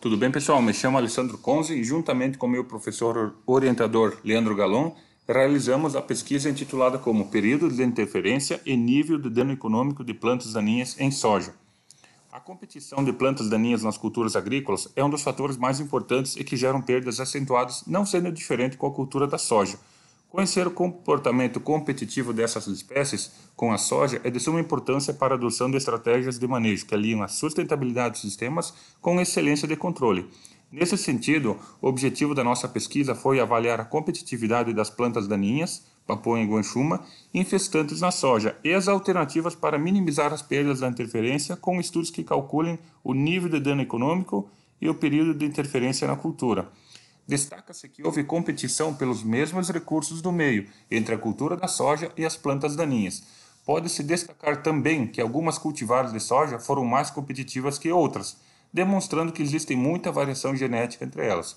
Tudo bem, pessoal? Me chamo Alessandro Conze e, juntamente com meu professor orientador Leandro Galon, realizamos a pesquisa intitulada como Período de Interferência e Nível de Dano Econômico de Plantas Daninhas em Soja. A competição de plantas daninhas nas culturas agrícolas é um dos fatores mais importantes e que geram perdas acentuadas, não sendo diferente com a cultura da soja – Conhecer o comportamento competitivo dessas espécies com a soja é de suma importância para a adoção de estratégias de manejo que aliam a sustentabilidade dos sistemas com excelência de controle. Nesse sentido, o objetivo da nossa pesquisa foi avaliar a competitividade das plantas daninhas, paponha e guanchuma, infestantes na soja e as alternativas para minimizar as perdas da interferência com estudos que calculem o nível de dano econômico e o período de interferência na cultura. Destaca-se que houve competição pelos mesmos recursos do meio entre a cultura da soja e as plantas daninhas. Pode-se destacar também que algumas cultivares de soja foram mais competitivas que outras, demonstrando que existe muita variação genética entre elas.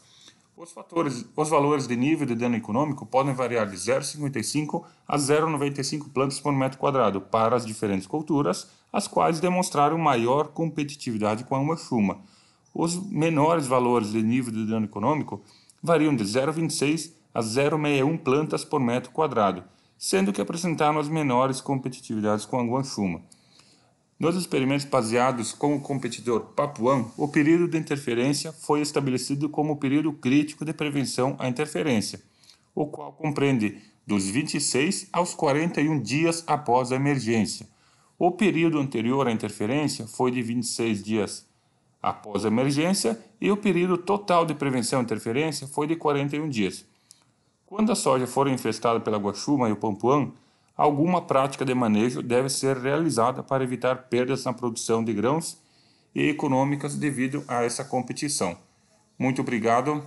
Os, fatores, os valores de nível de dano econômico podem variar de 0,55 a 0,95 plantas por metro quadrado para as diferentes culturas, as quais demonstraram maior competitividade com a uma chuma. Os menores valores de nível de dano econômico variam de 0,26 a 0,61 plantas por metro quadrado, sendo que apresentaram as menores competitividades com a guanchuma. Nos experimentos baseados com o competidor Papuan, o período de interferência foi estabelecido como o período crítico de prevenção à interferência, o qual compreende dos 26 aos 41 dias após a emergência. O período anterior à interferência foi de 26 dias após a emergência e o período total de prevenção e interferência foi de 41 dias. Quando a soja for infestada pela guaxuma e o pampuã, alguma prática de manejo deve ser realizada para evitar perdas na produção de grãos e econômicas devido a essa competição. Muito obrigado.